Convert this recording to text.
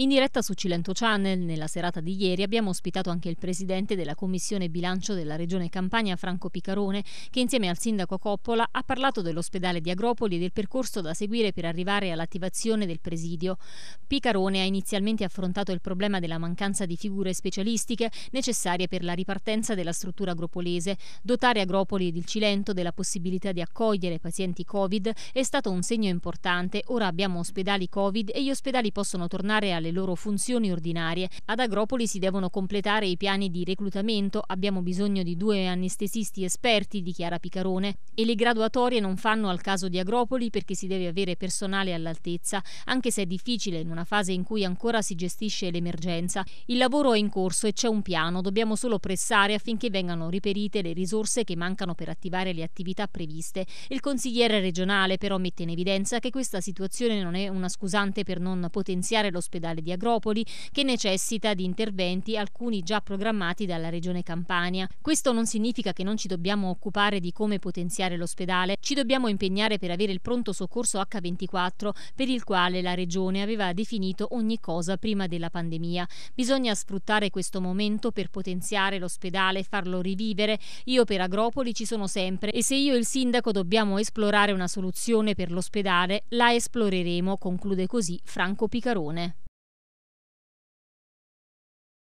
In diretta su Cilento Channel, nella serata di ieri, abbiamo ospitato anche il presidente della Commissione Bilancio della Regione Campania, Franco Picarone, che insieme al sindaco Coppola ha parlato dell'ospedale di Agropoli e del percorso da seguire per arrivare all'attivazione del presidio. Picarone ha inizialmente affrontato il problema della mancanza di figure specialistiche necessarie per la ripartenza della struttura agropolese. Dotare Agropoli ed il Cilento della possibilità di accogliere pazienti Covid è stato un segno importante. Ora abbiamo ospedali Covid e gli ospedali possono tornare alle le loro funzioni ordinarie. Ad Agropoli si devono completare i piani di reclutamento, abbiamo bisogno di due anestesisti esperti, dichiara Picarone, e le graduatorie non fanno al caso di Agropoli perché si deve avere personale all'altezza, anche se è difficile in una fase in cui ancora si gestisce l'emergenza. Il lavoro è in corso e c'è un piano, dobbiamo solo pressare affinché vengano riperite le risorse che mancano per attivare le attività previste. Il consigliere regionale però mette in evidenza che questa situazione non è una scusante per non potenziare l'ospedale particolare di Agropoli, che necessita di interventi, alcuni già programmati dalla Regione Campania. Questo non significa che non ci dobbiamo occupare di come potenziare l'ospedale, ci dobbiamo impegnare per avere il pronto soccorso H24, per il quale la Regione aveva definito ogni cosa prima della pandemia. Bisogna sfruttare questo momento per potenziare l'ospedale, farlo rivivere. Io per Agropoli ci sono sempre e se io e il sindaco dobbiamo esplorare una soluzione per l'ospedale, la esploreremo, conclude così Franco Picarone.